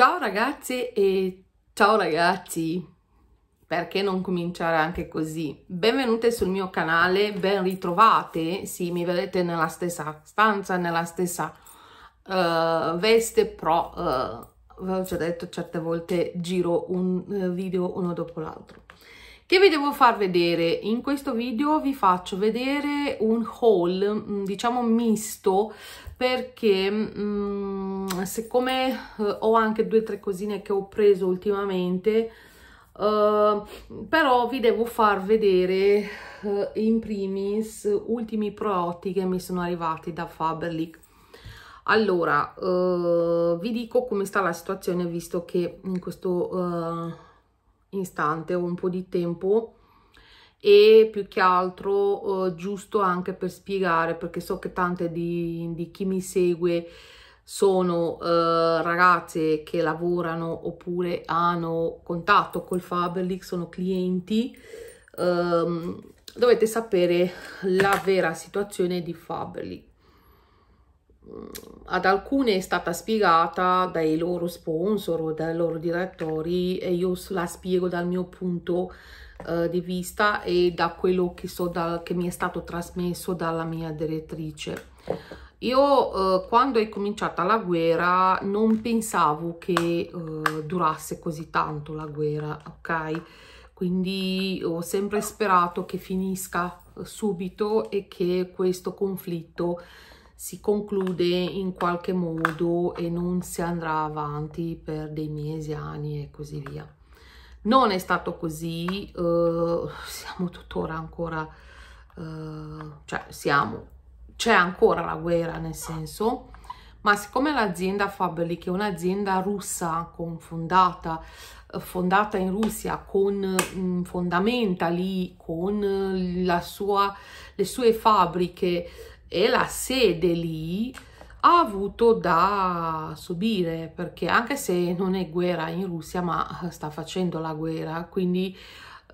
Ciao ragazze e ciao ragazzi! Perché non cominciare anche così? Benvenute sul mio canale, ben ritrovate. Sì, mi vedete nella stessa stanza, nella stessa uh, veste, però uh, eh, ve l'ho già detto certe volte giro un uh, video uno dopo l'altro. Che vi devo far vedere? In questo video vi faccio vedere un haul, mm, diciamo misto, perché mh, mm, siccome eh, ho anche due o tre cosine che ho preso ultimamente, Uh, però vi devo far vedere uh, in primis ultimi prodotti che mi sono arrivati da Faberlic allora uh, vi dico come sta la situazione visto che in questo istante o un po' di tempo e più che altro eh, giusto anche per spiegare perché so che tante di, di chi mi segue sono eh, ragazze che lavorano oppure hanno contatto col Faberlic, sono clienti, ehm, dovete sapere la vera situazione di Faberlic ad alcune è stata spiegata dai loro sponsor o dai loro direttori e io la spiego dal mio punto uh, di vista e da quello che, so dal, che mi è stato trasmesso dalla mia direttrice. Io uh, quando è cominciata la guerra non pensavo che uh, durasse così tanto la guerra, ok? Quindi ho sempre sperato che finisca subito e che questo conflitto si conclude in qualche modo e non si andrà avanti per dei mesi, anni e così via. Non è stato così, uh, siamo tuttora ancora, uh, cioè siamo, c'è ancora la guerra nel senso, ma siccome l'azienda Fabri, che è un'azienda russa con fondata, eh, fondata in Russia con mh, mm, fondamenta lì, con la sua, le sue fabbriche, e la sede lì ha avuto da subire perché anche se non è guerra in Russia ma sta facendo la guerra quindi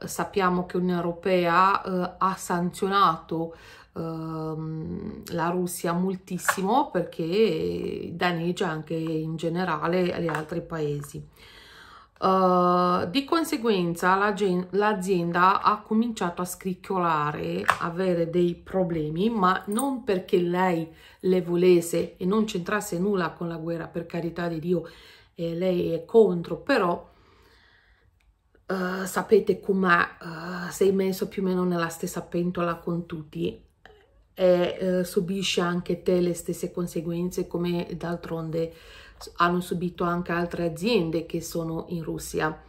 eh, sappiamo che l'Unione Europea eh, ha sanzionato eh, la Russia moltissimo perché danneggia anche in generale gli altri paesi Uh, di conseguenza l'azienda ha cominciato a scricchiolare, avere dei problemi, ma non perché lei le volesse e non c'entrasse nulla con la guerra, per carità di Dio, eh, lei è contro, però uh, sapete com'è, uh, sei messo più o meno nella stessa pentola con tutti e subisci anche te le stesse conseguenze come d'altronde hanno subito anche altre aziende che sono in Russia.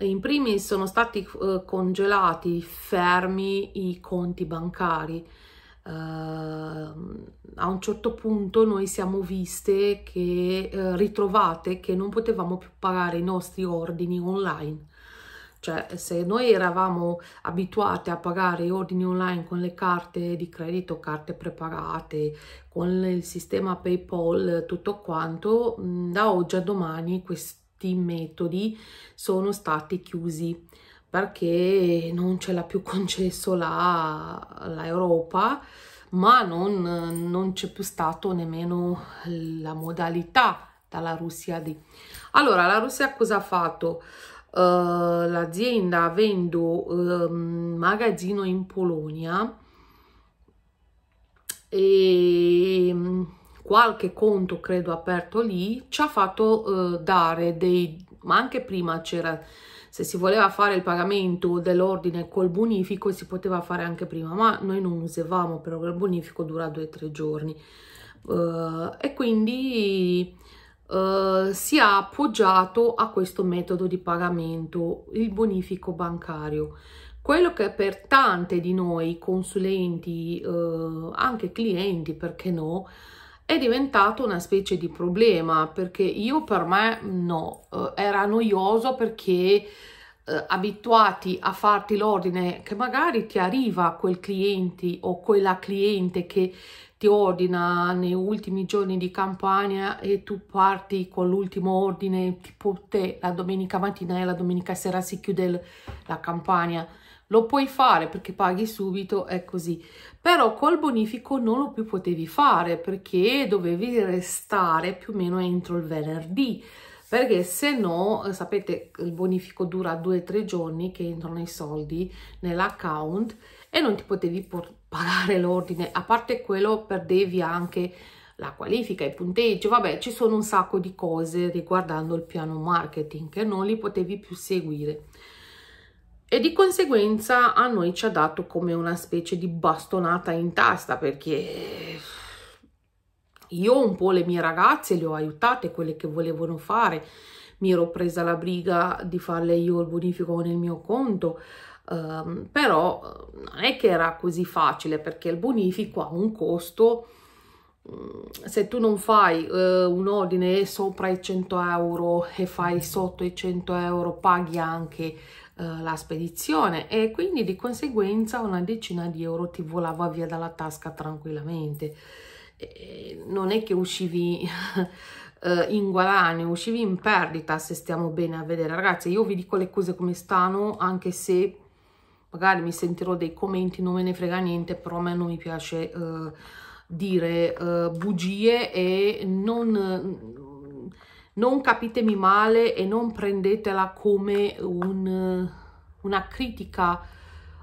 In primis sono stati eh, congelati, fermi i conti bancari. Uh, a un certo punto noi siamo viste che uh, ritrovate che non potevamo più pagare i nostri ordini online cioè, se noi eravamo abituati a pagare gli ordini online con le carte di credito, carte prepagate, con il sistema PayPal, tutto quanto, mm, da oggi a domani questi metodi sono stati chiusi perché non ce l'ha più concesso l'Europa, ma non, non c'è più stato nemmeno la modalità dalla Russia di... Allora, la Russia cosa ha fatto? Eh, l'azienda avendo uh, magazzino in Polonia e ehm, qualche conto credo aperto lì ci ha fatto uh, dare dei ma anche prima c'era se si voleva fare il pagamento dell'ordine col bonifico si poteva fare anche prima ma noi non usavamo però il bonifico dura due o tre giorni eh, e quindi eh, si è appoggiato a questo metodo di pagamento, il bonifico bancario. Quello che per tante di noi consulenti, eh, anche clienti, perché no, è diventato una specie di problema perché io per me no, eh, era noioso perché eh, abituati a farti l'ordine che magari ti arriva quel cliente o quella cliente che ti ordina nei ultimi giorni di campagna e tu parti con l'ultimo ordine, tipo te la domenica mattina e la domenica sera si chiude la campagna. Lo puoi fare perché paghi subito, è così. Però col bonifico non lo più potevi fare perché dovevi restare più o meno entro il venerdì perché se no eh, sapete il bonifico dura due o tre giorni che entrano i soldi nell'account e non ti potevi portare pagare l'ordine, a parte quello perdevi anche la qualifica, i punteggi, vabbè ci sono un sacco di cose riguardando il piano marketing che non li potevi più seguire e di conseguenza a noi ci ha dato come una specie di bastonata in tasta perché io un po' le mie ragazze le ho aiutate, quelle che volevano fare mi ero presa la briga di farle io il bonifico nel mio conto, um, però eh, non è che era così facile perché il bonifico ha un costo mm, se tu non fai eh, un ordine sopra i 100 euro e fai sotto i 100 euro paghi anche eh, la spedizione e quindi di conseguenza una decina di euro ti volava via dalla tasca tranquillamente e non è che uscivi eh, in guadagno, uscivi in perdita se stiamo bene a vedere. Ragazzi, io vi dico le cose come stanno, anche se magari mi sentirò dei commenti, non me ne frega niente, però a me non mi piace eh, dire eh, bugie e non, non, capitemi male e non prendetela come un, una critica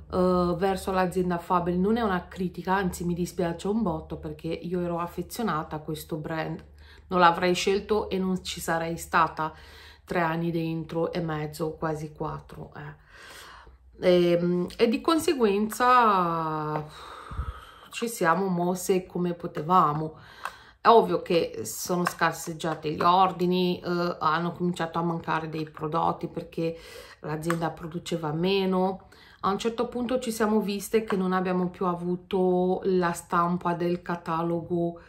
Uh, verso l'azienda Fabel non è una critica, anzi mi dispiace un botto perché io ero affezionata a questo brand non l'avrei scelto e non ci sarei stata tre anni dentro e mezzo, quasi quattro. Eh. E, ehm, e, di conseguenza ci siamo mosse come potevamo. È ovvio che sono scarseggiati gli ordini, eh, hanno cominciato a mancare dei prodotti perché l'azienda produceva meno. A un certo punto ci siamo viste che non abbiamo più avuto la stampa del catalogo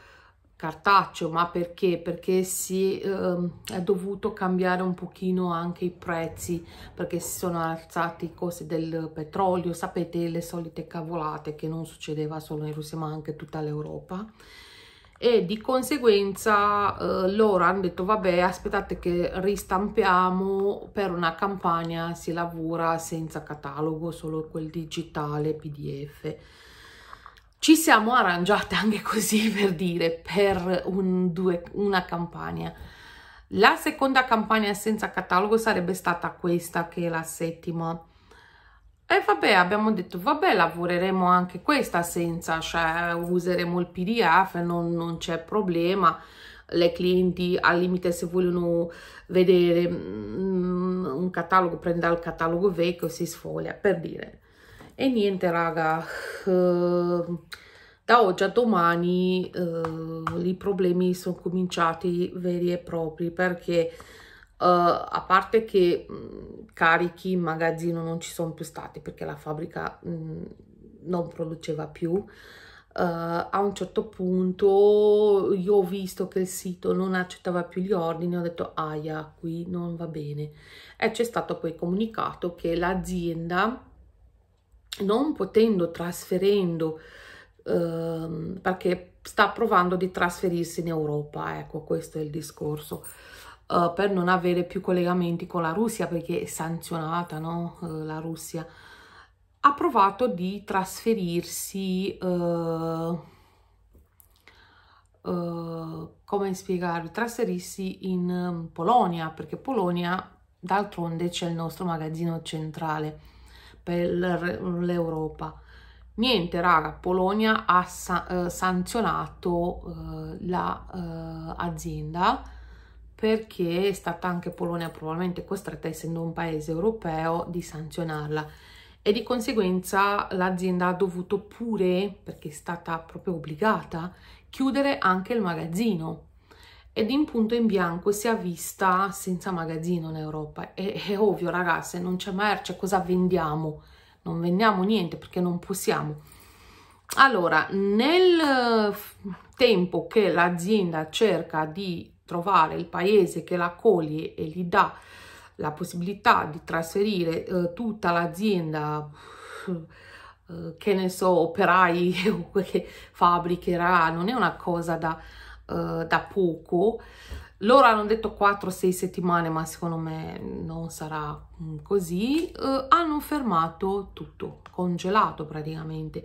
cartaceo, ma perché? Perché si eh, è dovuto cambiare un pochino anche i prezzi, perché si sono alzati i costi del petrolio, sapete le solite cavolate che non succedeva solo in Russia ma anche tutta l'Europa e di conseguenza eh, loro hanno detto vabbè aspettate che ristampiamo per una campagna si lavora senza catalogo solo quel digitale pdf ci siamo arrangiate anche così per dire per un, due, una campagna. La seconda campagna senza catalogo sarebbe stata questa che è la settima. E vabbè, abbiamo detto, vabbè, lavoreremo anche questa senza, cioè useremo il PDF, non, non c'è problema. Le clienti, al limite, se vogliono vedere mm, un catalogo, prenda il catalogo vecchio e si sfoglia, per dire e niente raga uh, da oggi a domani uh, i problemi sono cominciati veri e propri perché uh, a parte che mh, carichi in magazzino non ci sono più stati perché la fabbrica mh, non produceva più Uh, a un certo punto io ho visto che il sito non accettava più gli ordini, ho detto aia, qui non va bene. E c'è stato poi comunicato che l'azienda non potendo trasferendo eh, perché sta provando di trasferirsi in Europa ecco questo è il discorso eh, per non avere più collegamenti con la Russia perché è sanzionata no? eh, la Russia ha provato di trasferirsi eh, eh, come spiegarvi trasferirsi in Polonia perché Polonia d'altronde c'è il nostro magazzino centrale per l'Europa. Niente, raga, Polonia ha san eh, sanzionato l'azienda eh, la, eh, perché è stata anche Polonia probabilmente costretta, essendo un paese europeo, di sanzionarla e di conseguenza l'azienda ha dovuto pure, perché è stata proprio obbligata, chiudere anche il magazzino ed in punto in bianco si avvista senza magazzino in Europa. È, è ovvio, ragazze, non c'è merce, cosa vendiamo? Non vendiamo niente perché non possiamo. Allora, nel tempo che l'azienda cerca di trovare il paese che l'accoglie e gli dà la possibilità di trasferire eh, tutta l'azienda, eh, che ne so, operai, fabbricherà, non è una cosa da eh, da poco. Loro hanno detto 4-6 settimane, ma secondo me non sarà mm, così. Uh, hanno fermato tutto, congelato praticamente.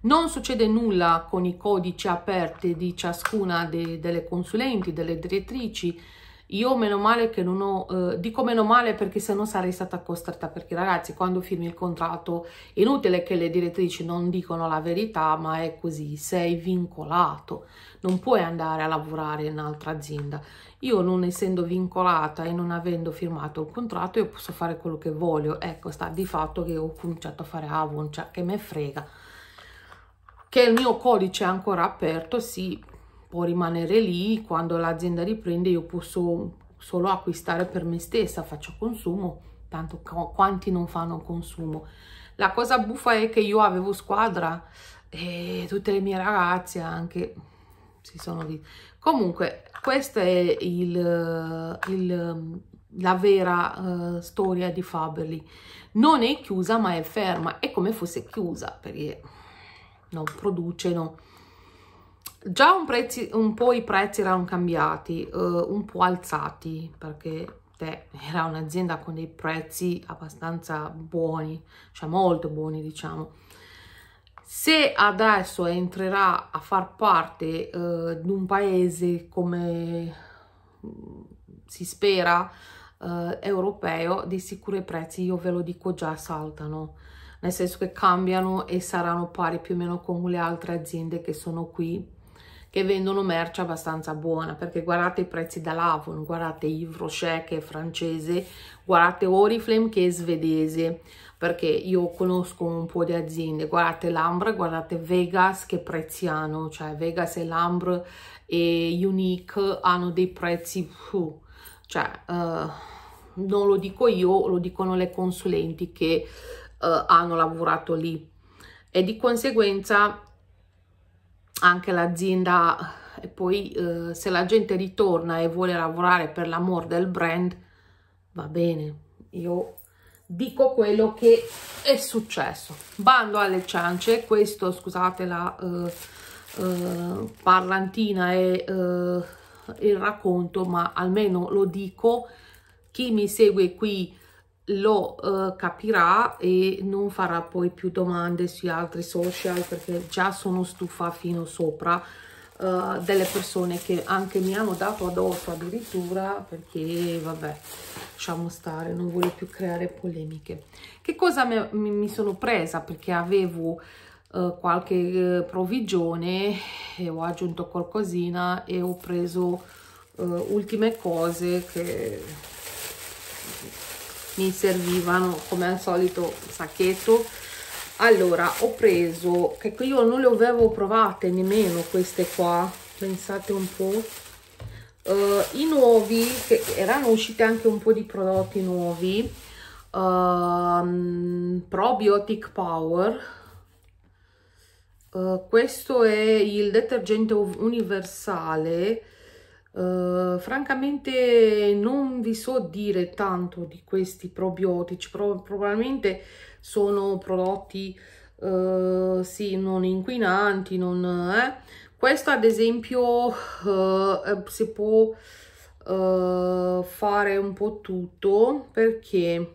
Non succede nulla con i codici aperti di ciascuna de delle consulenti, delle direttrici, io meno male che non ho, eh, dico meno male perché se no sarei stata costretta, perché ragazzi quando firmi il contratto è inutile che le direttrici non dicono la verità, ma è così, sei vincolato, non puoi andare a lavorare in un'altra azienda. Io non essendo vincolata e non avendo firmato il contratto io posso fare quello che voglio, ecco sta di fatto che ho cominciato a fare Avon, cioè che me frega. Che il mio codice è ancora aperto, sì, può rimanere lì, quando l'azienda riprende io posso solo acquistare per me stessa, faccio consumo, tanto quanti non fanno consumo. La cosa buffa è che io avevo squadra e tutte le mie ragazze anche si sono dite. Comunque, questa è il, il la vera uh, storia di Faberly. Non è chiusa, ma è ferma. È come fosse chiusa, perché non produce, no già un, prezzi, un po' i prezzi erano cambiati, eh, un po' alzati, perché te, era un'azienda con dei prezzi abbastanza buoni, cioè molto buoni diciamo. Se adesso entrerà a far parte eh, di un paese come mm, si spera eh, europeo, di sicuro i prezzi, io ve lo dico già, saltano nel senso che cambiano e saranno pari più o meno con le altre aziende che sono qui che vendono merce abbastanza buona, perché guardate i prezzi dall'Avon, guardate Yves Rocher che è francese, guardate Oriflame che è svedese, perché io conosco un po' di aziende, guardate Lambra, guardate Vegas che prezzi hanno, cioè Vegas e Lambra e Unique hanno dei prezzi, uh, cioè uh, non lo dico io, lo dicono le consulenti che uh, hanno lavorato lì e di conseguenza anche l'azienda e poi eh, se la gente ritorna e vuole lavorare per l'amor del brand va bene io dico quello che è successo bando alle ciance questo scusate la eh, eh, parlantina e eh, il racconto ma almeno lo dico chi mi segue qui lo uh, capirà e non farà poi più domande sui altri social perché già sono stufa fino sopra uh, delle persone che anche mi hanno dato addosso addirittura perché vabbè lasciamo stare non voglio più creare polemiche che cosa me, mi, sono presa perché avevo eh, qualche provvigione e ho aggiunto qualcosina e ho preso ultime cose che mi servivano come al solito sacchetto allora ho preso che io non le avevo provate nemmeno queste qua pensate un po uh, i nuovi che erano usciti anche un po di prodotti nuovi uh, probiotic power uh, questo è il detergente universale eh, francamente non vi so dire tanto di questi probiotici, pro probabilmente sono prodotti uh, sì, non inquinanti, non, eh. questo ad esempio uh, si può fare un po' tutto perché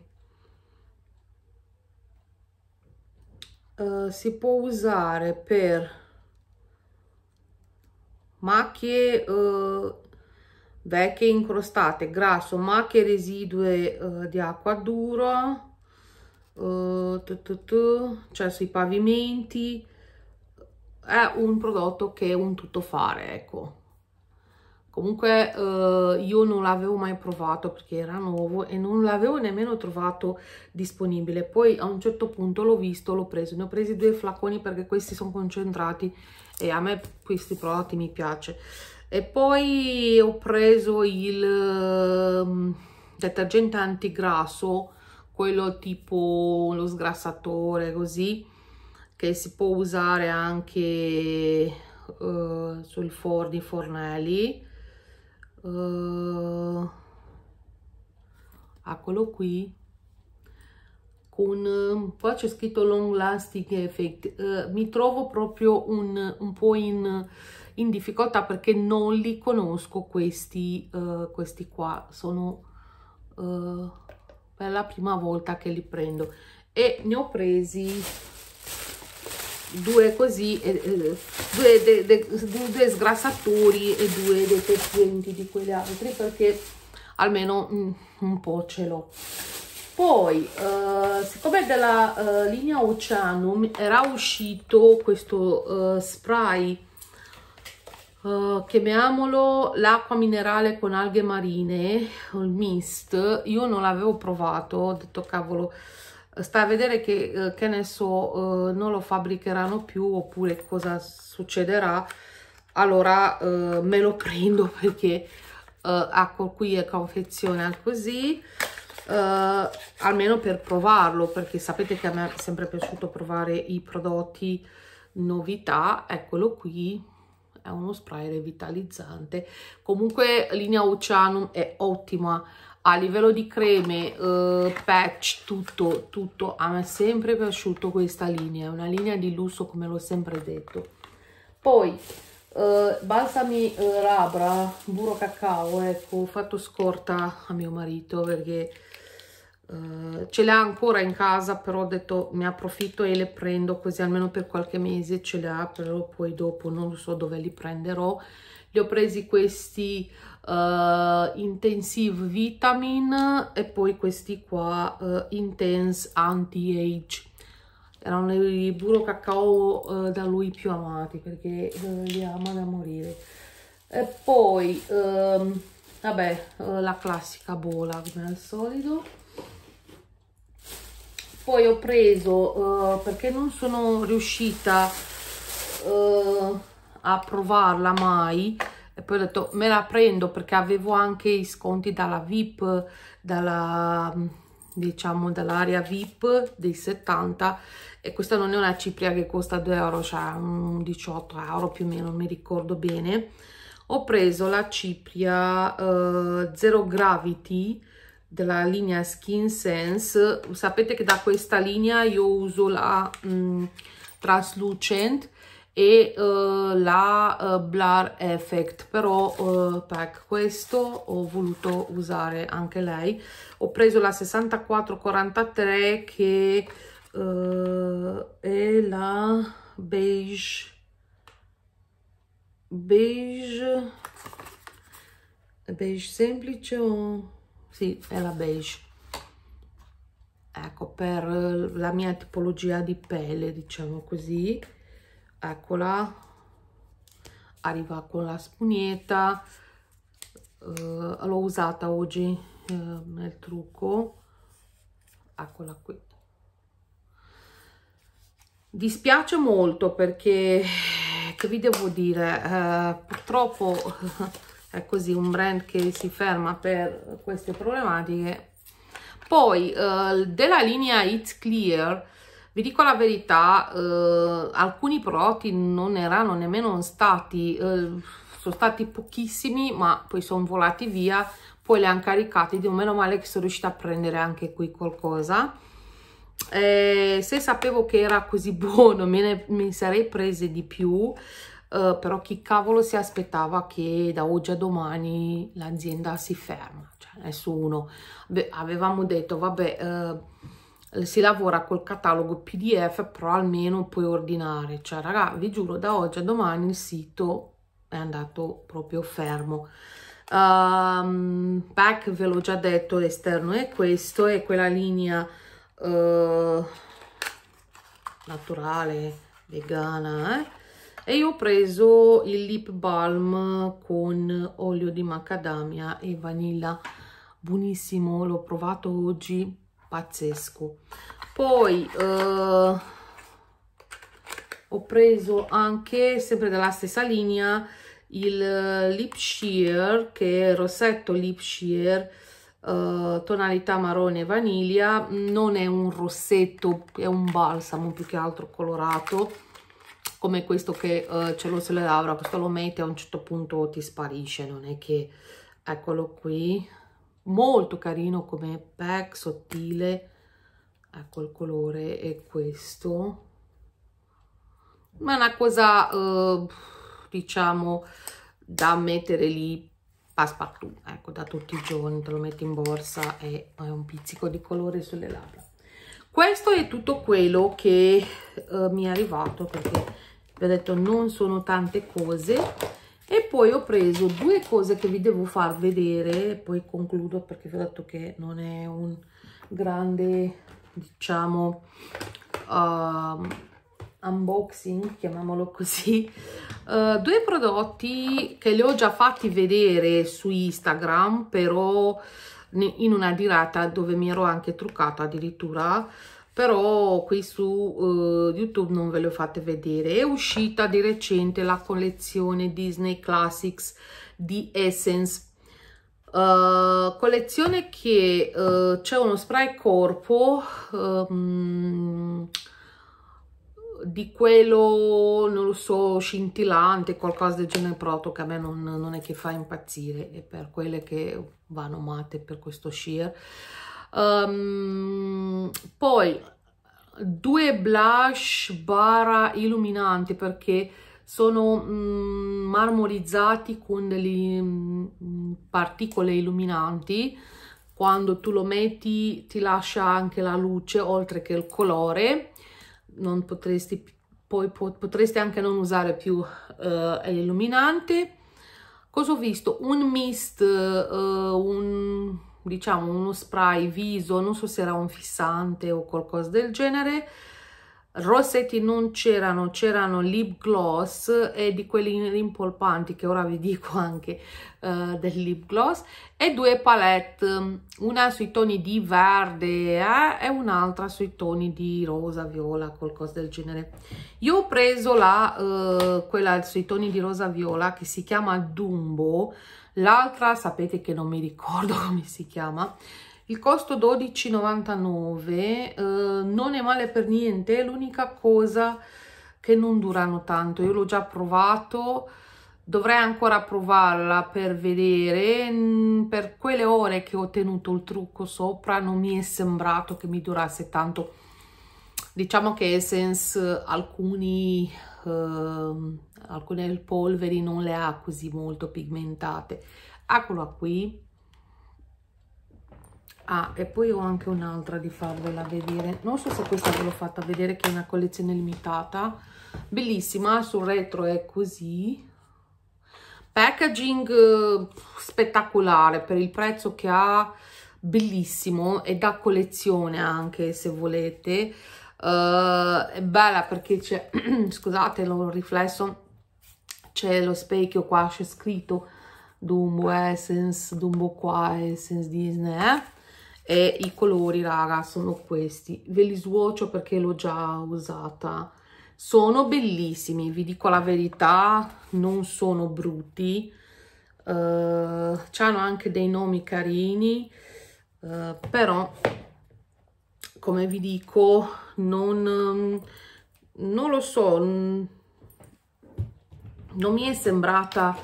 si può usare per macchie vecchie incrostate grasso macchie residue uh, di acqua dura uh, tu, tu, tu, cioè sui pavimenti è un prodotto che è un tuttofare ecco comunque uh, io non l'avevo mai provato perché era nuovo e non l'avevo nemmeno trovato disponibile poi a un certo punto l'ho visto l'ho preso ne ho presi due flaconi perché questi sono concentrati e a me questi prodotti mi piace e poi ho preso il ehm, detergente antigrasso quello tipo lo sgrassatore così che si può usare anche uh, sul forni fornelli uh, eccolo qui con ehm, qua c'è scritto long lasting effect uh, mi trovo proprio un, un po' in in difficoltà perché non li conosco questi, uh, questi qua, sono uh, eh, per la prima volta che li prendo e ne ho presi due così, eh, due, de, de, de, due sgrassatori e due detergenti di quelli altri perché almeno mm, un po' ce l'ho. Poi, eh, siccome della eh, linea Oceanum era uscito questo spray Uh, chiamiamolo l'acqua minerale con alghe marine il mist io non l'avevo provato ho detto cavolo sta a vedere che, eh, che ne so uh, non lo fabbricheranno più oppure cosa succederà allora uh, me lo prendo perché acqua qui è confezione così almeno per provarlo perché sapete che a me è sempre piaciuto provare i prodotti novità eccolo qui è uno spray revitalizzante comunque linea Oceanum è ottima a livello di creme, eh, patch, tutto, tutto, a me è sempre piaciuto questa linea, è una linea di lusso come l'ho sempre detto. Poi, eh, balsami eh, Rabra, burro cacao, ecco, ho fatto scorta a mio marito perché Uh, ce l'ha ancora in casa però ho detto ne approfitto e le prendo così almeno per qualche mese ce le ha però poi dopo non so dove li prenderò li ho presi questi uh, intensive vitamin e poi questi qua uh, intense anti-age erano i burro cacao uh, da lui più amati perché li ama da morire e poi um, vabbè la classica bola come al solito poi ho preso uh, perché non sono riuscita uh, a provarla mai e poi ho detto me la prendo perché avevo anche i sconti dalla VIP dalla diciamo dall'area VIP dei 70 e questa non è una cipria che costa 2 euro cioè 18 euro più o meno mi ricordo bene ho preso la cipria uh, Zero Gravity della linea Skin Sense sapete che da questa linea io uso la mh, mm, Translucent e uh, la uh, Blur Effect però uh, pack questo ho voluto usare anche lei ho preso la 6443 che è la beige beige beige semplice o sì è la beige ecco per eh, la mia tipologia di pelle diciamo così eccola arriva con la spugnetta uh, eh, l'ho usata oggi uh, nel trucco eccola qui dispiace molto perché che vi devo dire uh, purtroppo è così un brand che si ferma per queste problematiche poi eh, della linea It's Clear vi dico la verità eh, alcuni prodotti non erano nemmeno stati eh, sono stati pochissimi ma poi sono volati via poi le hanno caricate di meno male che sono riuscita a prendere anche qui qualcosa eh, se sapevo che era così buono me ne, me ne sarei prese di più eh, però chi cavolo si aspettava che da oggi a domani l'azienda si ferma? Cioè, nessuno. Beh, avevamo detto, vabbè, uh, si lavora col catalogo PDF, però almeno puoi ordinare. Cioè, raga, vi giuro, da oggi a domani il sito è andato proprio fermo. Um, pack, ve l'ho già detto, l'esterno è questo, è quella linea uh, naturale, vegana, eh? e io ho preso il lip balm con olio di macadamia e vanilla buonissimo l'ho provato oggi pazzesco poi eh, ho preso anche sempre dalla stessa linea il lip sheer che è il rossetto lip sheer Uh, eh, tonalità marrone e vaniglia non è un rossetto è un balsamo più che altro colorato come questo che eh, ce lo se le avrà, questo lo metti a un certo punto ti sparisce, non è che, eccolo qui, molto carino come pack, sottile, ecco il colore è questo, ma è una cosa, eh, diciamo, da mettere lì passepartout, ecco, da tutti i giorni, te lo metti in borsa e hai un pizzico di colore sulle labbra. Questo è tutto quello che eh, mi è arrivato perché vi ho detto non sono tante cose e poi ho preso due cose che vi devo far vedere poi concludo perché vi ho detto che non è un grande diciamo uh, unboxing chiamiamolo così uh, due prodotti che li ho già fatti vedere su instagram però in una dirata dove mi ero anche truccata addirittura però qui su uh, youtube non ve le ho fatte vedere è uscita di recente la collezione disney classics di essence Uh, collezione che uh, c'è uno spray corpo um, di quello non lo so scintillante qualcosa del genere proto che a me non, non è che fa impazzire e per quelle che vanno mate per questo sheer Um, poi due blush bara illuminanti perché sono mm, marmorizzati con delle mm, particole illuminanti quando tu lo metti ti lascia anche la luce oltre che il colore non potresti poi potresti anche non usare più uh, illuminante cosa ho visto un mist uh, un diciamo uno spray viso, non so se era un fissante o qualcosa del genere, rossetti non c'erano, c'erano lip gloss e di quelli rimpolpanti che ora vi dico anche uh, del lip gloss e due palette, una sui toni di verde eh, e un'altra sui toni di rosa, viola, qualcosa del genere. Io ho preso la, uh, quella sui toni di rosa viola che si chiama Dumbo, l'altra sapete che non mi ricordo come si chiama il costo 12,99 eh, non è male per niente è l'unica cosa che non durano tanto io l'ho già provato dovrei ancora provarla per vedere mm, per quelle ore che ho tenuto il trucco sopra non mi è sembrato che mi durasse tanto diciamo che Essence alcuni eh, alcune polveri non le ha così molto pigmentate eccola qui ah e poi ho anche un'altra di farvela vedere non so se questa ve l'ho fatta vedere che è una collezione limitata bellissima sul retro è così packaging eh, spettacolare per il prezzo che ha bellissimo è da collezione anche se volete uh, è bella perché c'è scusate lo riflesso c'è lo specchio qua, c'è scritto Dumbo Essence, eh, Dumbo qua, Essence Disney, eh? E i colori, raga, sono questi. Ve li svuocio perché l'ho già usata. Sono bellissimi, vi dico la verità, non sono brutti. Uh, eh, hanno anche dei nomi carini, uh, però, come vi dico, non, non lo so non mi è sembrata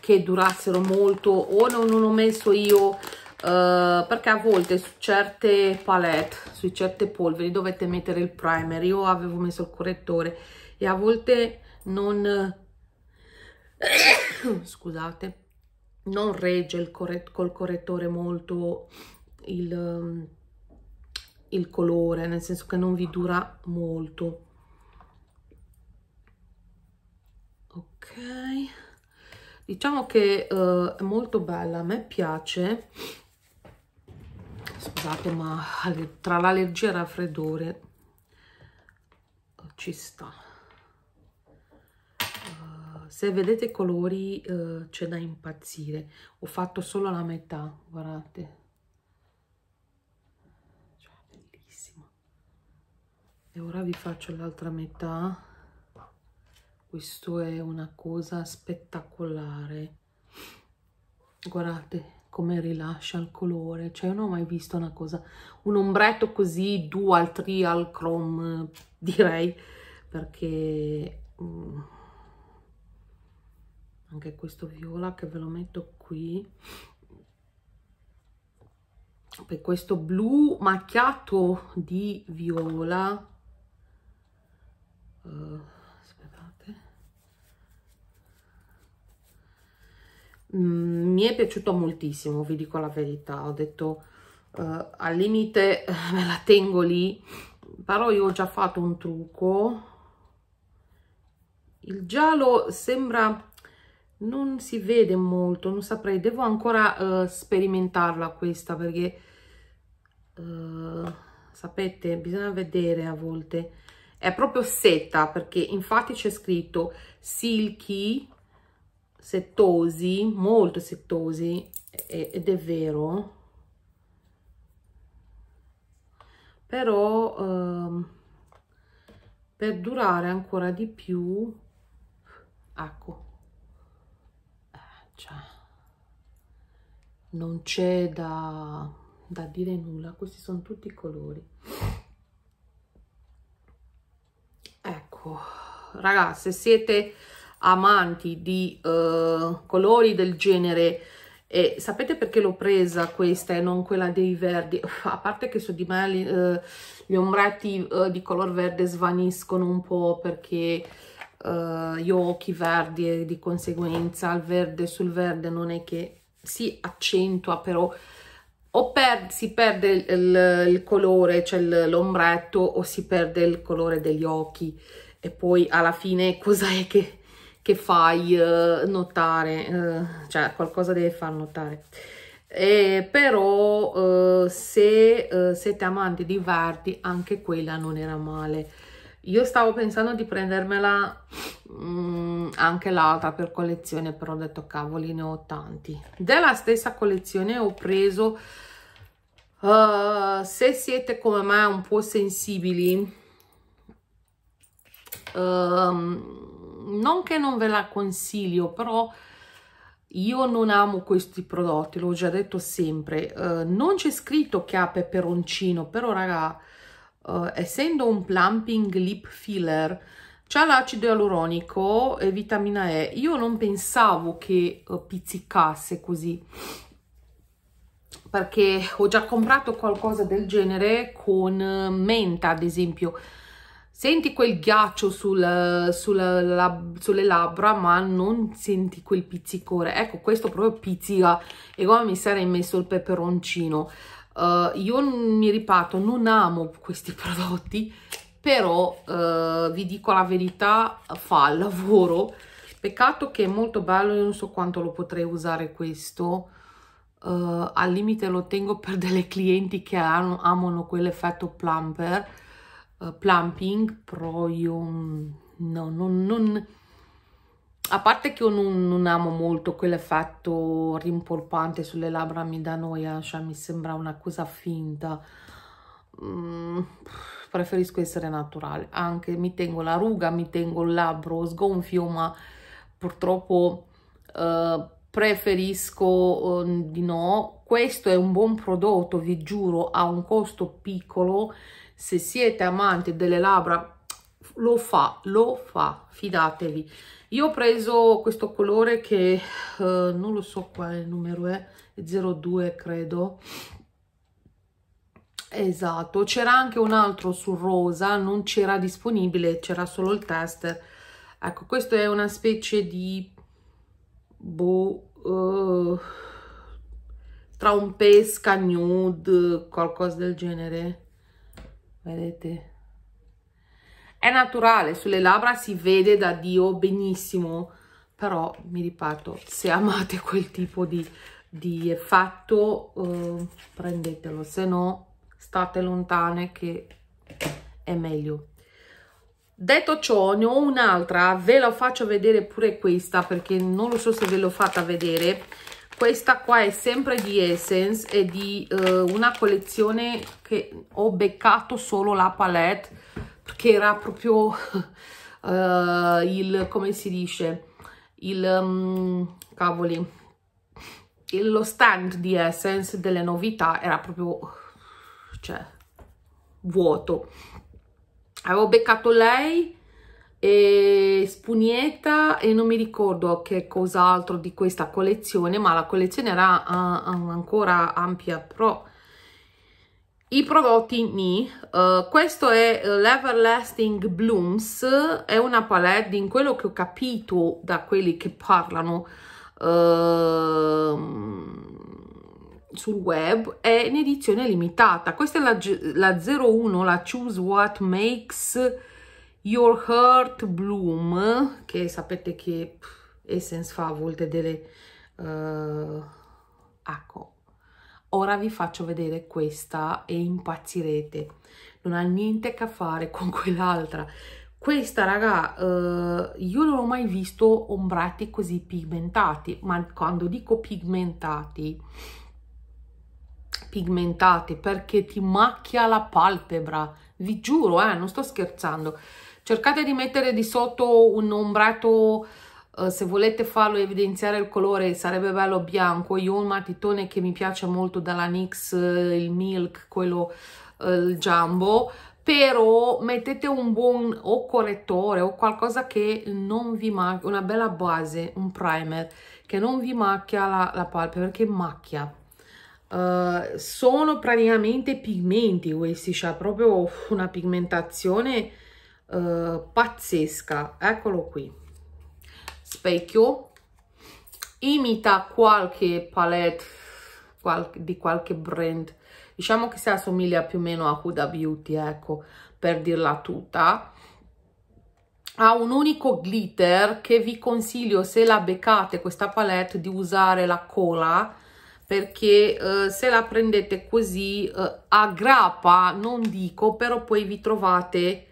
che durassero molto o non, non ho messo io Uh, perché a volte su certe palette, su certe polveri dovete mettere il primer, io avevo messo il correttore e a volte non, scusate, non regge il corret col correttore molto il, il colore, nel senso che non vi dura molto. ok diciamo che uh, è molto bella a me piace scusate ma tra l'allergia e il raffreddore ci sta eh, se vedete i colori uh, c'è da impazzire ho fatto solo la metà guardate cioè, bellissima e ora vi faccio l'altra metà questo è una cosa spettacolare guardate come rilascia il colore cioè non ho mai visto una cosa un ombretto così dual trial chrome direi perché mh, mm, anche questo viola che ve lo metto qui poi questo blu macchiato di viola Mm, mi è piaciuto moltissimo, vi dico la verità, ho detto uh, al limite me la tengo lì, però io ho già fatto un trucco, il giallo sembra non si vede molto, non saprei, devo ancora uh, sperimentarla questa perché uh, sapete, bisogna vedere a volte, è proprio seta perché infatti c'è scritto silky settosi, molto settosi, ed è vero, però ehm, per durare ancora di più, ecco, eh, cioè, non c'è da, da dire nulla, questi sono tutti i colori. Ecco, ragazze, siete amanti di eh, colori del genere e sapete perché l'ho presa questa e non quella dei verdi? A parte che su di me eh, gli ombretti eh, di color verde svaniscono un po' perché eh, io ho occhi verdi e di conseguenza il verde sul verde non è che si accentua però o per, si perde il, il colore, cioè l'ombretto o si perde il colore degli occhi e poi alla fine cosa è che che fai uh, notare, uh, cioè qualcosa deve far notare. E però uh, se siete amanti di Verdi, anche quella non era male. Io stavo pensando di prendermela um, anche l'altra per collezione, però ho detto cavoli ne ho tanti. Della stessa collezione ho preso, se siete come me un po' sensibili, um, non che non ve la consiglio, però io non amo questi prodotti, l'ho già detto sempre. Uh, non c'è scritto che ha peperoncino, però raga, uh, essendo un plumping lip filler, c'ha l'acido ialuronico e vitamina E. Io non pensavo che uh, pizzicasse così, perché ho già comprato qualcosa del genere con menta, ad esempio, Senti quel ghiaccio sul, sul, la, sulle labbra, ma non senti quel pizzicore. Ecco, questo proprio pizzica. E come mi sarei messo il peperoncino. Uh, io mi riparto non amo questi prodotti, però uh, vi dico la verità, fa il lavoro. Peccato che è molto bello, io non so quanto lo potrei usare questo. Uh, al limite lo tengo per delle clienti che amano quell'effetto plumper eh, plumping, però io mm, no, non, non... A parte che io non, non amo molto quell'effetto rimpolpante sulle labbra, mi dà noia, cioè mi sembra una cosa finta. Mm, preferisco essere naturale. Anche mi tengo la ruga, mi tengo il labbro sgonfio, ma purtroppo eh, preferisco eh, di no. Questo è un buon prodotto, vi giuro, ha un costo piccolo se siete amanti delle labbra lo fa, lo fa, fidatevi. Io ho preso questo colore che uh, non lo so quale numero è, eh, 02 credo. Esatto, c'era anche un altro sul rosa, non c'era disponibile, c'era solo il tester. Ecco, questo è una specie di... boh... Uh, tra un pesca nude, qualcosa del genere vedete è naturale sulle labbra si vede da dio benissimo però mi riparto se amate quel tipo di, di effetto eh, prendetelo se no state lontane che è meglio detto ciò ne ho un'altra ve la faccio vedere pure questa perché non lo so se ve l'ho fatta vedere questa qua è sempre di Essence e di eh, una collezione che ho beccato solo la palette perché era proprio eh, il, come si dice, il, um, cavoli, il, lo stand di Essence delle novità era proprio, cioè, vuoto. Avevo beccato lei e spugnetta e non mi ricordo che cos'altro di questa collezione ma la collezione era uh, ancora ampia però i prodotti ni uh, questo è l'Everlasting Blooms è una palette in quello che ho capito da quelli che parlano uh, sul web è in edizione limitata questa è la, la 01 la Choose What Makes Your Heart Bloom, che sapete che pff, Essence fa a volte delle... Uh, ecco, ora vi faccio vedere questa e impazzirete. Non ha niente a che fare con quell'altra. Questa, raga, uh, io non ho mai visto ombrati così pigmentati, ma quando dico pigmentati, pigmentate perché ti macchia la palpebra, vi giuro, eh, non sto scherzando. Cercate di mettere di sotto un ombrato, eh, se volete farlo evidenziare il colore, sarebbe bello bianco. Io ho un matitone che mi piace molto dalla NYX, eh, il Milk, quello, eh, il Jumbo, però mettete un buon o correttore o qualcosa che non vi macchia, una bella base, un primer, che non vi macchia la, la palpebra, perché macchia Uh, sono praticamente pigmenti questi, c'è cioè proprio una pigmentazione uh, pazzesca. Eccolo qui, specchio, imita qualche palette qualche, di qualche brand, diciamo che si assomiglia più o meno a Huda Beauty, ecco, per dirla tutta ha un unico glitter che vi consiglio se la beccate questa palette di usare la cola perché eh, se la prendete così eh, a grappa non dico però poi vi trovate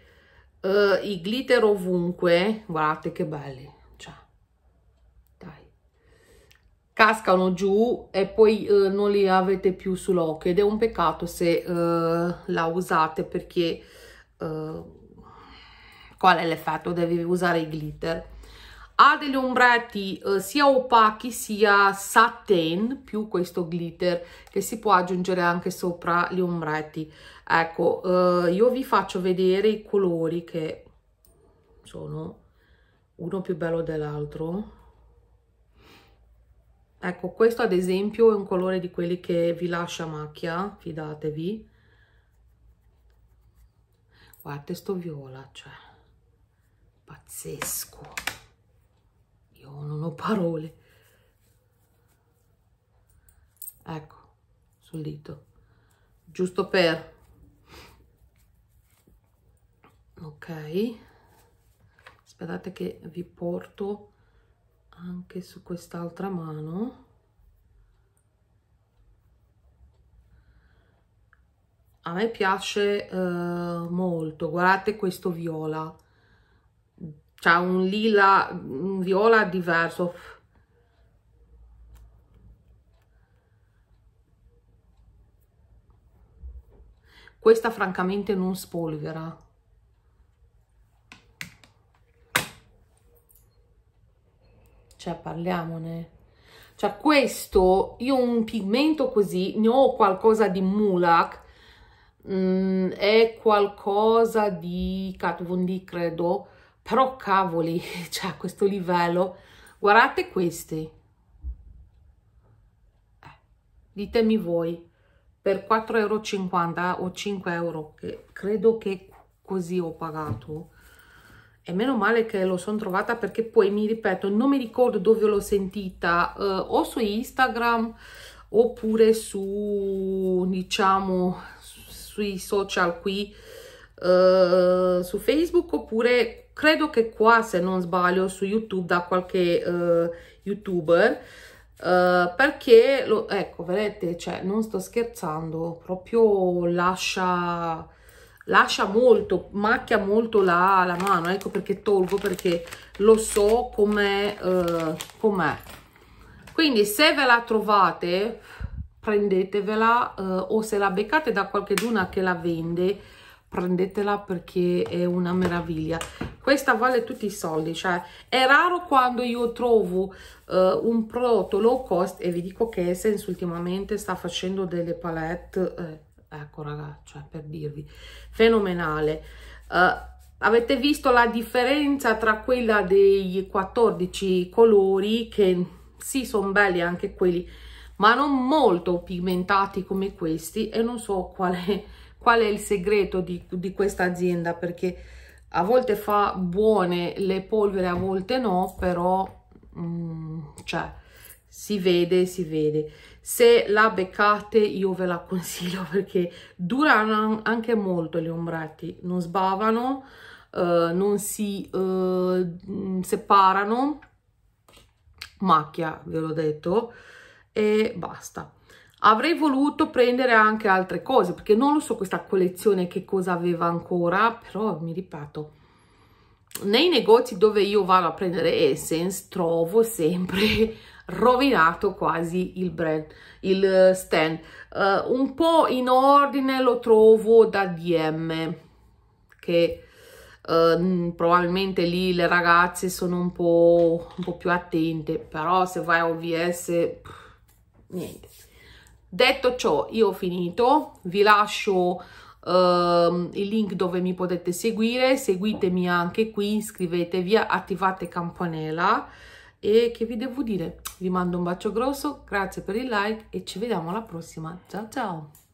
eh, i glitter ovunque guardate che belli cioè, dai. cascano giù e poi eh, non li avete più sull'occhio ed è un peccato se eh, la usate perché eh, qual è l'effetto devi usare i glitter ha degli ombretti eh, sia opachi sia satin più questo glitter che si può aggiungere anche sopra gli ombretti ecco eh, io vi faccio vedere i colori che sono uno più bello dell'altro ecco questo ad esempio è un colore di quelli che vi lascia macchia fidatevi guardate sto viola cioè pazzesco io non ho parole. Ecco, sul dito. Giusto per... Ok. Aspettate che vi porto anche su quest'altra mano. A me piace eh, molto, guardate questo viola c'è un lila, un viola diverso. Questa francamente non spolvera. Cioè parliamone. Cioè questo, io un pigmento così, ne ho qualcosa di mulak, Mm, è qualcosa di Kat Von D, credo però cavoli, cioè a questo livello, guardate questi. Eh, ditemi voi, per 4,50 euro o 5 euro, che credo che così ho pagato. E meno male che lo sono trovata perché poi, mi ripeto, non mi ricordo dove l'ho sentita, eh, o su Instagram oppure su, diciamo, sui social qui, eh, su Facebook oppure credo che qua se non sbaglio su YouTube da qualche uh, youtuber Uh, perché lo, ecco vedete cioè non sto scherzando proprio lascia lascia molto macchia molto la, la mano ecco perché tolgo perché lo so com'è uh, com quindi se ve la trovate prendetevela uh, o se la beccate da qualcheduna che la vende prendetela perché è una meraviglia questa vale tutti i soldi cioè è raro quando io trovo uh, un prodotto low cost e vi dico che Essence ultimamente sta facendo delle palette eh, ecco ragazzi cioè, per dirvi fenomenale uh, avete visto la differenza tra quella dei 14 colori che sì sono belli anche quelli ma non molto pigmentati come questi e non so qual è qual è il segreto di, di questa azienda perché a volte fa buone le polvere, a volte no, però mm, cioè, si vede, si vede. Se la beccate io ve la consiglio perché durano anche molto gli ombretti, non sbavano, eh, non si eh, separano, macchia ve l'ho detto e basta avrei voluto prendere anche altre cose perché non lo so questa collezione che cosa aveva ancora però mi ripeto nei negozi dove io vado a prendere Essence trovo sempre rovinato quasi il brand il stand uh, un po' in ordine lo trovo da DM che Uh, probabilmente lì le ragazze sono un po', un po', più attente, però se vai a OVS, pff, niente. Detto ciò, io ho finito, vi lascio Uh, il link dove mi potete seguire, seguitemi anche qui, iscrivetevi, attivate campanella e che vi devo dire? Vi mando un bacio grosso, grazie per il like e ci vediamo alla prossima. Ciao ciao!